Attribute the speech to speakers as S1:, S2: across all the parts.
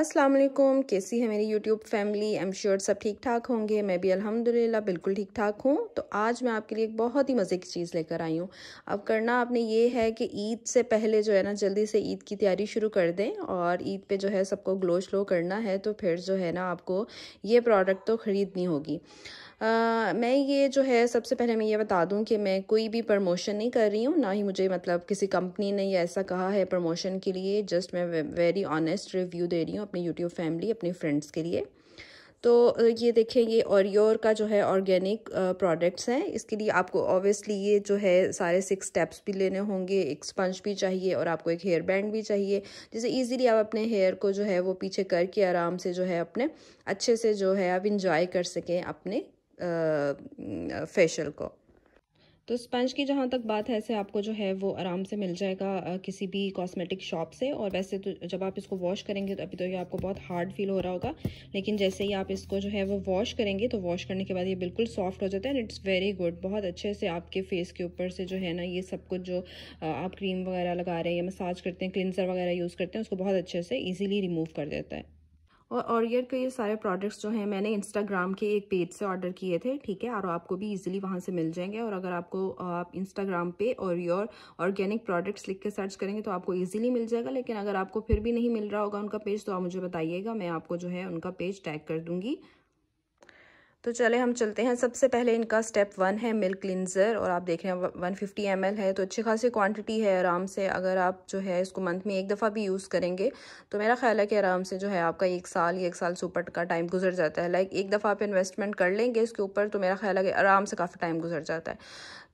S1: अस्सलाम वालेकुम कैसी है मेरी YouTube family I am sure सब ठीक ठाक होंगे मैं भी अल्हम्दुलिल्लाह बिल्कुल ठीक ठाक हूँ तो आज मैं आपके लिए एक बहुत ही मज़े की चीज़ लेकर आई हूँ अब करना आपने ये है कि ईद से पहले जो है ना जल्दी से ईद की तैयारी शुरू कर दें और ईद पे जो है सबको ग्लो श्लो करना है तो फिर जो है ना आपको ये प्रोडक्ट तो ख़रीदनी होगी आ, मैं ये जो है सबसे पहले मैं ये बता दूं कि मैं कोई भी प्रमोशन नहीं कर रही हूँ ना ही मुझे मतलब किसी कंपनी ने ये ऐसा कहा है प्रमोशन के लिए जस्ट मैं वेरी ऑनेस्ट रिव्यू दे रही हूँ हूँ अपनी यूट्यूब फैमिली अपने फ्रेंड्स के लिए तो ये देखें ये ओरियोर का जो है ऑर्गेनिक प्रोडक्ट्स हैं इसके लिए आपको ऑब्वियसली ये जो है सारे सिक्स स्टेप्स भी लेने होंगे एक स्पंज भी चाहिए और आपको एक हेयर बैंड भी चाहिए जिसे इजीली आप अपने हेयर को जो है वो पीछे करके आराम से जो है अपने अच्छे से जो है आप इंजॉय कर सकें अपने फेशियल को तो स्पंज की जहाँ तक बात है ऐसे आपको जो है वो आराम से मिल जाएगा किसी भी कॉस्मेटिक शॉप से और वैसे तो जब आप इसको वॉश करेंगे तो अभी तो ये आपको बहुत हार्ड फील हो रहा होगा लेकिन जैसे ही आप इसको जो है वो वॉश करेंगे तो वॉश करने के बाद ये बिल्कुल सॉफ्ट हो जाता है एंड इट्स वेरी गुड बहुत अच्छे से आपके फेस के ऊपर से जो है ना ये सब कुछ जो आप क्रीम वगैरह लगा रहे हैं या मसाज करते हैं क्लिनजर वगैरह यूज़ करते हैं उसको बहुत अच्छे से ईजिली रिमूव कर देता है और ऑरियर के ये सारे प्रोडक्ट्स जो हैं मैंने इंस्टाग्राम के एक पेज से ऑर्डर किए थे ठीक है और आपको भी इजीली वहाँ से मिल जाएंगे और अगर आपको आप इंस्टाग्राम पे और योर ऑर्गेनिक प्रोडक्ट्स लिख के सर्च करेंगे तो आपको ईजिली मिल जाएगा लेकिन अगर आपको फिर भी नहीं मिल रहा होगा उनका पेज तो आप मुझे बताइएगा मैं आपको जो है उनका पेज टैग कर दूँगी तो चले हम चलते हैं सबसे पहले इनका स्टेप वन है मिल्क क्लिनजर और आप देख रहे हैं वन फिफ्टी एम है तो अच्छी खासी क्वांटिटी है आराम से अगर आप जो है इसको मंथ में एक दफ़ा भी यूज़ करेंगे तो मेरा ख्याल है कि आराम से जो है आपका एक साल या एक साल से ऊपर का टाइम गुजर जाता है लाइक एक दफ़ा आप इन्वेस्टमेंट कर लेंगे इसके ऊपर तो मेरा ख्याल है कि आराम से काफ़ी टाइम गुजर जाता है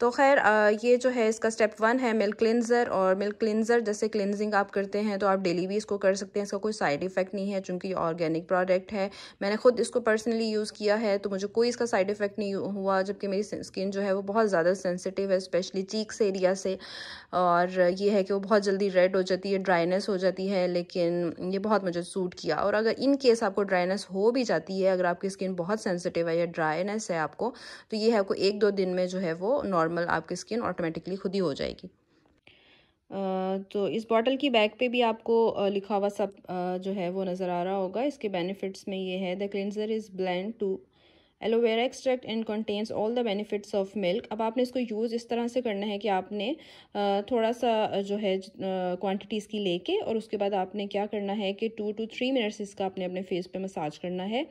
S1: तो खैर ये जो है इसका स्टेप वन है मिल्क क्लिनज़र और मिल्क क्लिनज़र जैसे क्लिनजिंग आप करते हैं तो आप डेली भी इसको कर सकते हैं इसका कोई साइड इफ़ेक्ट नहीं है चूंकि ऑर्गेनिक प्रोडक्ट है मैंने खुद इसको पर्सनली यूज़ किया है तो मुझे कोई इसका साइड इफ़ेक्ट नहीं हुआ जबकि मेरी स्किन जो है वो बहुत ज़्यादा सेंसिटिव है स्पेशली चीक्स एरिया से और ये है कि वो बहुत जल्दी रेड हो जाती है ड्राइनेस हो जाती है लेकिन ये बहुत मुझे सूट किया और अगर इन केस आपको ड्राइनेस हो भी जाती है अगर आपकी स्किन बहुत सेंसिटिव है या ड्राइनेस है आपको तो ये आपको एक दो दिन में जो है वो नॉर्मल नॉर्मल आपकी स्किन ऑटोमेटिकली खुद ही हो जाएगी तो इस बॉटल की बैक पे भी आपको लिखा हुआ सब जो है वो नज़र आ रहा होगा इसके बेनिफिट्स में ये है the cleanser is blend to aloe vera extract and contains all the benefits of milk अब आपने इसको यूज़ इस तरह से करना है कि आपने थोड़ा सा जो है क्वांटिटीज़ की लेके और उसके बाद आपने क्या करना है कि टू टू थ्री मिनट्स इसका आपने अपने फेस पे मसाज करना है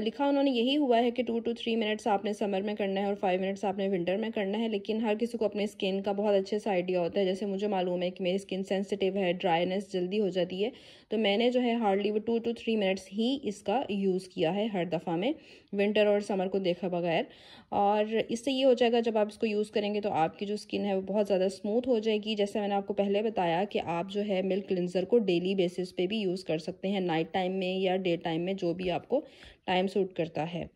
S1: लिखा उन्होंने यही हुआ है कि टू टू थ्री मिनट्स आपने समर में करना है और फाइव मिनट्स आपने विंटर में करना है लेकिन हर किसी को अपने स्किन का बहुत अच्छे से आइडिया होता है जैसे मुझे मालूम है कि मेरी स्किन सेंसिटिव है ड्राइनेस जल्दी हो जाती है तो मैंने जो है हार्डली वो टू टू थ्री मिनट्स ही इसका यूज़ किया है हर दफ़ा में विंटर और समर को देखा बगैर और इससे ये हो जाएगा जब आप इसको यूज़ करेंगे तो आपकी जो स्किन है वो बहुत ज़्यादा स्मूथ हो जाएगी जैसे मैंने आपको पहले बताया कि आप जो है मिल्क क्लिनजर को डेली बेसिस पे भी यूज़ कर सकते हैं नाइट टाइम में या डे टाइम में जो भी आपको टाइम सूट करता है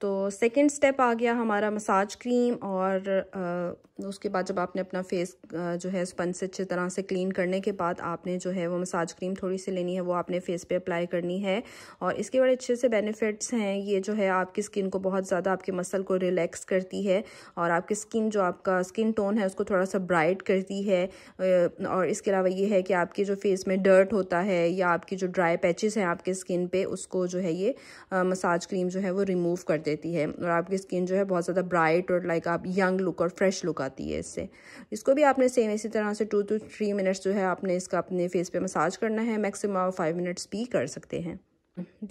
S1: तो सेकंड स्टेप आ गया हमारा मसाज क्रीम और आ, उसके बाद जब आपने अपना फेस जो है स्पंज से अच्छी तरह से क्लीन करने के बाद आपने जो है वो मसाज क्रीम थोड़ी सी लेनी है वो आपने फेस पे अप्लाई करनी है और इसके बड़े अच्छे से बेनिफिट्स हैं ये जो है आपकी स्किन को बहुत ज़्यादा आपके मसल को रिलैक्स करती है और आपकी स्किन जो आपका स्किन टोन है उसको थोड़ा सा ब्राइट करती है और इसके अलावा ये है कि आपके जो फेस में डर्ट होता है या आपकी जो ड्राई पैचेस हैं आपके स्किन पर उसको जो है ये मसाज क्रीम जो है वो रिमूव कर देती है और आपकी स्किन जो है बहुत ज़्यादा ब्राइट और लाइक आप यंग लुक और फ्रेश लुक आती है इससे इसको भी आपने सेम इसी तरह से टू टू थ्री मिनट्स जो है आपने इसका अपने फेस पे मसाज करना है मैक्सिमम फाइव मिनट्स भी कर सकते हैं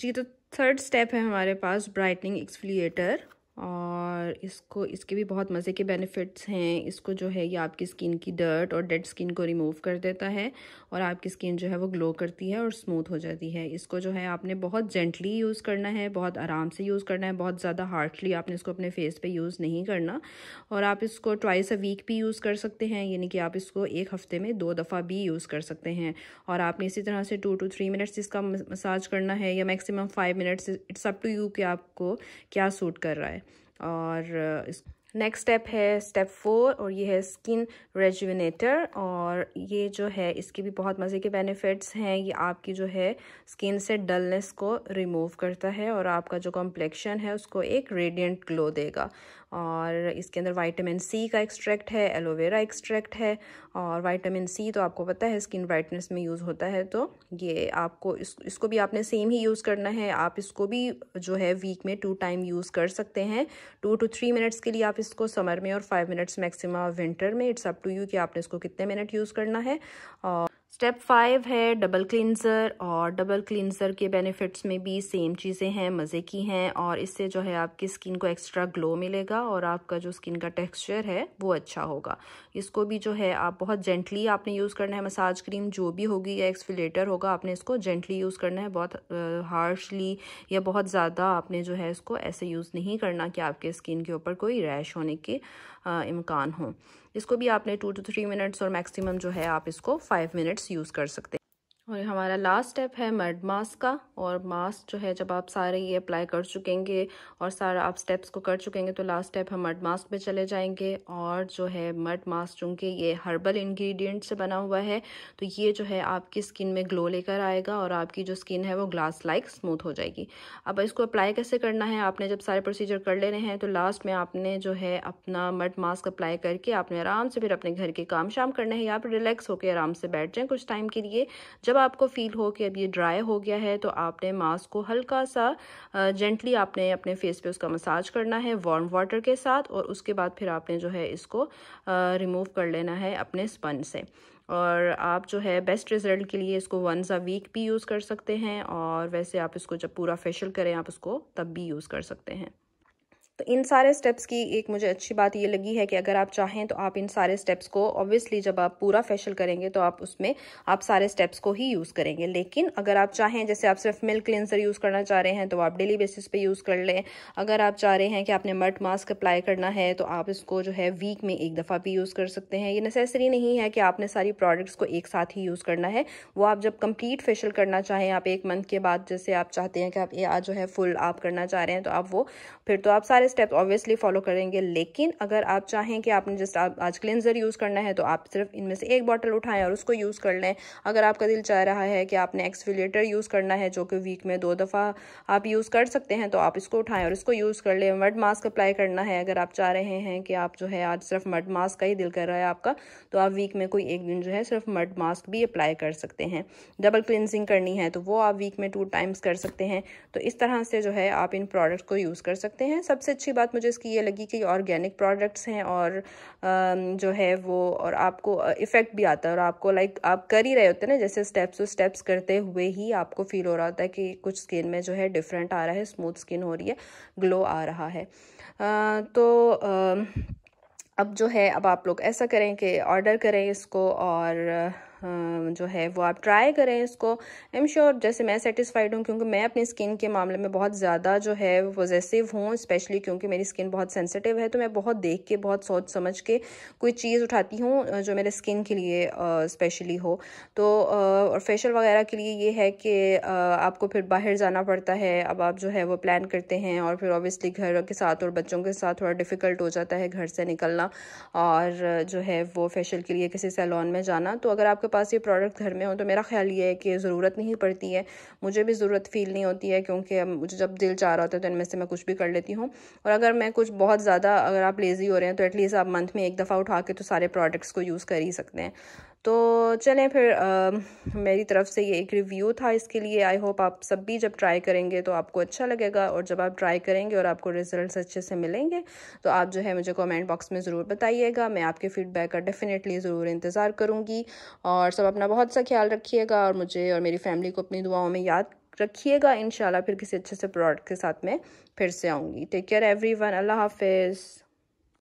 S1: जी तो थर्ड स्टेप है हमारे पास ब्राइटनिंग एक्सफिलिएटर और इसको इसके भी बहुत मज़े के बेनिफिट्स हैं इसको जो है ये आपकी स्किन की डर्ट और डेड स्किन को रिमूव कर देता है और आपकी स्किन जो है वो ग्लो करती है और स्मूथ हो जाती है इसको जो है आपने बहुत जेंटली यूज़ करना है बहुत आराम से यूज़ करना है बहुत ज़्यादा हार्डली आपने इसको अपने फेस पे यूज़ नहीं करना और आप इसको ट्वाइस अ वीक भी यूज़ कर सकते हैं यानी कि आप इसको एक हफ़्ते में दो दफ़ा भी यूज़ कर सकते हैं और आपने इसी तरह से टू टू थ्री मिनट्स इसका मसाज करना है या maximum five minutes it's up to you कि आपको क्या सूट कर रहा है और नेक्स्ट स्टेप है स्टेप फोर और ये है स्किन रेजुविनेटर और ये जो है इसके भी बहुत मज़े के बेनिफिट्स हैं ये आपकी जो है स्किन से डलनेस को रिमूव करता है और आपका जो कॉम्प्लेक्शन है उसको एक रेडियंट ग्लो देगा और इसके अंदर वाइटामिन सी का एक्सट्रैक्ट है एलोवेरा एक्सट्रैक्ट है और वाइटामिन सी तो आपको पता है स्किन ब्राइटनेस में यूज़ होता है तो ये आपको इस इसको भी आपने सेम ही यूज़ करना है आप इसको भी जो है वीक में टू टाइम यूज़ कर सकते हैं टू टू थ्री मिनट्स के लिए आप इसको समर में और फाइव मिनट्स मैक्सिमम विंटर में इट्स अप टू यू कि आपने इसको कितने मिनट यूज़ करना है और स्टेप फाइव है डबल क्लिनज़र और डबल क्लिनज़र के बेनिफिट्स में भी सेम चीज़ें हैं मज़े की हैं और इससे जो है आपकी स्किन को एक्स्ट्रा ग्लो मिलेगा और आपका जो स्किन का टेक्सचर है वो अच्छा होगा इसको भी जो है आप बहुत जेंटली आपने यूज़ करना है मसाज क्रीम जो भी होगी या एक्सफिलेटर होगा आपने इसको जेंटली यूज़ करना है बहुत हार्शली या बहुत ज़्यादा आपने जो है इसको ऐसे यूज़ नहीं करना कि आपके स्किन के ऊपर कोई रैश होने के इम्कान हों इसको भी आपने टू टू थ्री मिनट्स और मैक्सिमम जो है आप इसको फाइव मिनट्स यूज़ कर सकते हैं और हमारा लास्ट स्टेप है मर्ड मास्क का और मास्क जो है जब आप सारे ये अप्लाई कर चुकेंगे और सारा आप स्टेप्स को कर चुकेंगे तो लास्ट स्टेप हम मर्ड मास्क पे चले जाएंगे और जो है मर्ड मास्क चूँकि ये हर्बल इंग्रेडिएंट से बना हुआ है तो ये जो है आपकी स्किन में ग्लो लेकर आएगा और आपकी जो स्किन है वो ग्लास लाइक स्मूथ हो जाएगी अब इसको अप्लाई कैसे करना है आपने जब सारे प्रोसीजर कर लेने हैं तो लास्ट में आपने जो है अपना मर्ड मास्क अप्लाई करके आपने आराम से फिर अपने घर के काम शाम करना है या फिर रिलैक्स होकर आराम से बैठ जाएँ कुछ टाइम के लिए जब आप आपको फील हो कि अब ये ड्राई हो गया है तो आपने मास्क को हल्का सा जेंटली आपने अपने फेस पे उसका मसाज करना है वार्म वाटर के साथ और उसके बाद फिर आपने जो है इसको रिमूव कर लेना है अपने स्पंज से और आप जो है बेस्ट रिजल्ट के लिए इसको वंस अ वीक भी यूज़ कर सकते हैं और वैसे आप इसको जब पूरा फेशियल करें आप उसको तब भी यूज़ कर सकते हैं तो इन सारे स्टेप्स की एक मुझे अच्छी बात ये लगी है कि अगर आप चाहें तो आप इन सारे स्टेप्स को ऑब्वियसली जब आप पूरा फेशियल करेंगे तो आप उसमें आप सारे स्टेप्स को ही यूज़ करेंगे लेकिन अगर आप चाहें जैसे आप सिर्फ मिल्क क्लिनजर यूज़ करना चाह रहे हैं तो आप डेली बेसिस पे यूज़ कर लें अगर आप चाह रहे हैं कि आपने मर्ट मास्क अप्लाई करना है तो आप इसको जो है वीक में एक दफ़ा भी यूज़ कर सकते हैं ये नेसेसरी नहीं है कि आपने सारी प्रोडक्ट्स को एक साथ ही यूज़ करना है वो आप जब कम्प्लीट फेशियल करना चाहें आप एक मंथ के बाद जैसे आप चाहते हैं कि आप ये आज जो है फुल आप करना चाह रहे हैं तो आप वो फिर तो आप सारे स्टेप्स ऑब्वियसली फॉलो करेंगे लेकिन अगर आप चाहें कि आपने जस्ट आप आज क्लेंजर यूज़ करना है तो आप सिर्फ इनमें से एक बॉटल उठाएं और उसको यूज़ कर लें अगर आपका दिल चाह रहा है कि आपने एक्सफिलेटर यूज़ करना है जो कि वीक में दो दफ़ा आप यूज़ कर सकते हैं तो आप इसको उठाएं और इसको यूज़ कर लें मड मास्क अप्लाई करना है अगर आप चाह रहे हैं कि आप जो है आज सिर्फ मड मास्क का ही दिल कर रहा है आपका तो आप वीक में कोई एक दिन जो है सिर्फ मड मास्क भी अप्लाई कर सकते हैं डबल क्लिनजिंग करनी है तो वो आप वीक में टू टाइम्स कर सकते हैं तो इस तरह से जो है आप इन प्रोडक्ट्स को यूज़ कर सकते सकते हैं सबसे अच्छी बात मुझे इसकी ये लगी कि ऑर्गेनिक प्रोडक्ट्स हैं और जो है वो और आपको इफ़ेक्ट भी आता है और आपको लाइक आप कर ही रहे होते हैं ना जैसे स्टेप्स तो स्टेप्स करते हुए ही आपको फील हो रहा होता है कि कुछ स्किन में जो है डिफरेंट आ रहा है स्मूथ स्किन हो रही है ग्लो आ रहा है तो अब जो है अब आप लोग ऐसा करें कि ऑर्डर करें इसको और जो है वो आप ट्राई करें इसको आई एम श्योर जैसे मैं सेटिस्फाइड हूँ क्योंकि मैं अपनी स्किन के मामले में बहुत ज़्यादा जो है वो पॉजिटिव हूँ स्पेशली क्योंकि मेरी स्किन बहुत सेंसिटिव है तो मैं बहुत देख के बहुत सोच समझ के कोई चीज़ उठाती हूँ जो मेरे स्किन के लिए स्पेशली हो तो और फेशियल वगैरह के लिए ये है कि आपको फिर बाहर जाना पड़ता है अब आप जो है वो प्लान करते हैं और फिर ऑब्वियसली घर के साथ और बच्चों के साथ थोड़ा डिफ़िकल्ट हो जाता है घर से निकलना और जो है वो फेशियल के लिए किसी सैलॉन में जाना तो अगर आपके पास ये प्रोडक्ट घर में हो तो मेरा ख्याल ये है कि ज़रूरत नहीं पड़ती है मुझे भी ज़रूरत फील नहीं होती है क्योंकि मुझे जब दिल चाह रहा होता है तो इनमें से मैं कुछ भी कर लेती हूँ और अगर मैं कुछ बहुत ज़्यादा अगर आप लेज़ी हो रहे हैं तो एटलीस्ट आप मंथ में एक दफ़ा उठा के तो सारे प्रोडक्ट्स को यूज़ कर ही सकते हैं तो चलें फिर आ, मेरी तरफ से ये एक रिव्यू था इसके लिए आई होप आप सब भी जब ट्राई करेंगे तो आपको अच्छा लगेगा और जब आप ट्राई करेंगे और आपको रिजल्ट्स अच्छे से मिलेंगे तो आप जो है मुझे कमेंट बॉक्स में ज़रूर बताइएगा मैं आपके फीडबैक का डेफ़िनेटली ज़रूर इंतज़ार करूँगी और सब अपना बहुत सा ख्याल रखिएगा और मुझे और मेरी फैमिली को अपनी दुआओं में याद रखिएगा इन फिर किसी अच्छे से प्रोडक्ट के साथ में फिर से आऊँगी टेक केयर एवरी वन अल्लाह हाफिज़